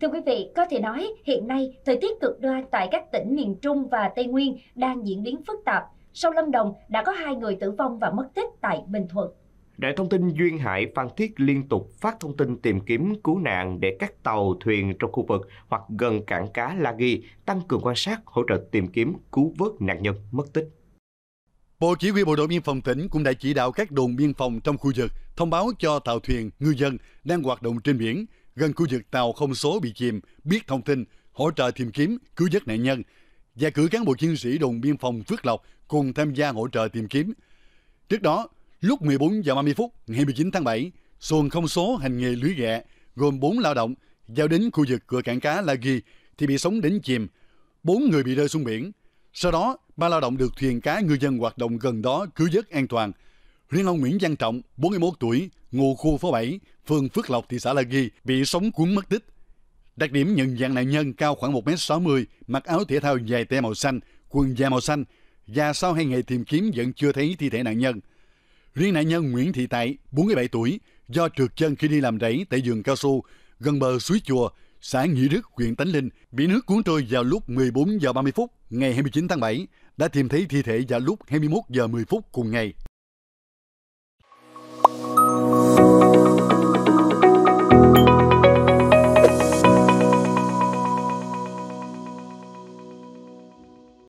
Thưa quý vị, có thể nói hiện nay thời tiết cực đoan tại các tỉnh miền Trung và Tây Nguyên đang diễn biến phức tạp. Sau Lâm Đồng đã có hai người tử vong và mất tích tại Bình Thuận. Đại thông tin Duyên Hải Phan Thiết liên tục phát thông tin tìm kiếm cứu nạn để các tàu thuyền trong khu vực hoặc gần cảng cá La Ghi tăng cường quan sát, hỗ trợ tìm kiếm cứu vớt nạn nhân mất tích. Bộ Chỉ huy Bộ đội Biên phòng tỉnh cũng đã chỉ đạo các đồn biên phòng trong khu vực thông báo cho tàu thuyền, ngư dân đang hoạt động trên biển gần khu vực tàu không số bị chìm, biết thông tin, hỗ trợ tìm kiếm, cứu vớt nạn nhân và cử cán bộ chiến sĩ đồn biên phòng Phước Lộc cùng tham gia hỗ trợ tìm kiếm. Trước đó, lúc 14 giờ 30 phút ngày 19 tháng 7, xuồng không số hành nghề lưới ghẹ gồm 4 lao động giao đến khu vực cửa cảng cá La Ghi thì bị sóng đánh chìm. 4 người bị rơi xuống biển. Sau đó, ba lao động được thuyền cá ngư dân hoạt động gần đó cứu vớt an toàn – Riêng ông Nguyễn Văn Trọng, 41 tuổi, ngụ khu phố 7, phường Phước Lộc, thị xã La Ghi, bị sóng cuốn mất tích. Đặc điểm nhận dạng nạn nhân cao khoảng 1m60, mặc áo thể thao dài tay màu xanh, quần da màu xanh, và sau hai ngày tìm kiếm vẫn chưa thấy thi thể nạn nhân. Riêng nạn nhân Nguyễn Thị Tại, 47 tuổi, do trượt chân khi đi làm rẫy tại vườn cao su gần bờ suối chùa, xã Nghĩa Đức, huyện Tánh Linh, bị nước cuốn trôi vào lúc 14 giờ 30 phút ngày 29 tháng 7, đã tìm thấy thi thể vào lúc 21 giờ 10 phút cùng ngày.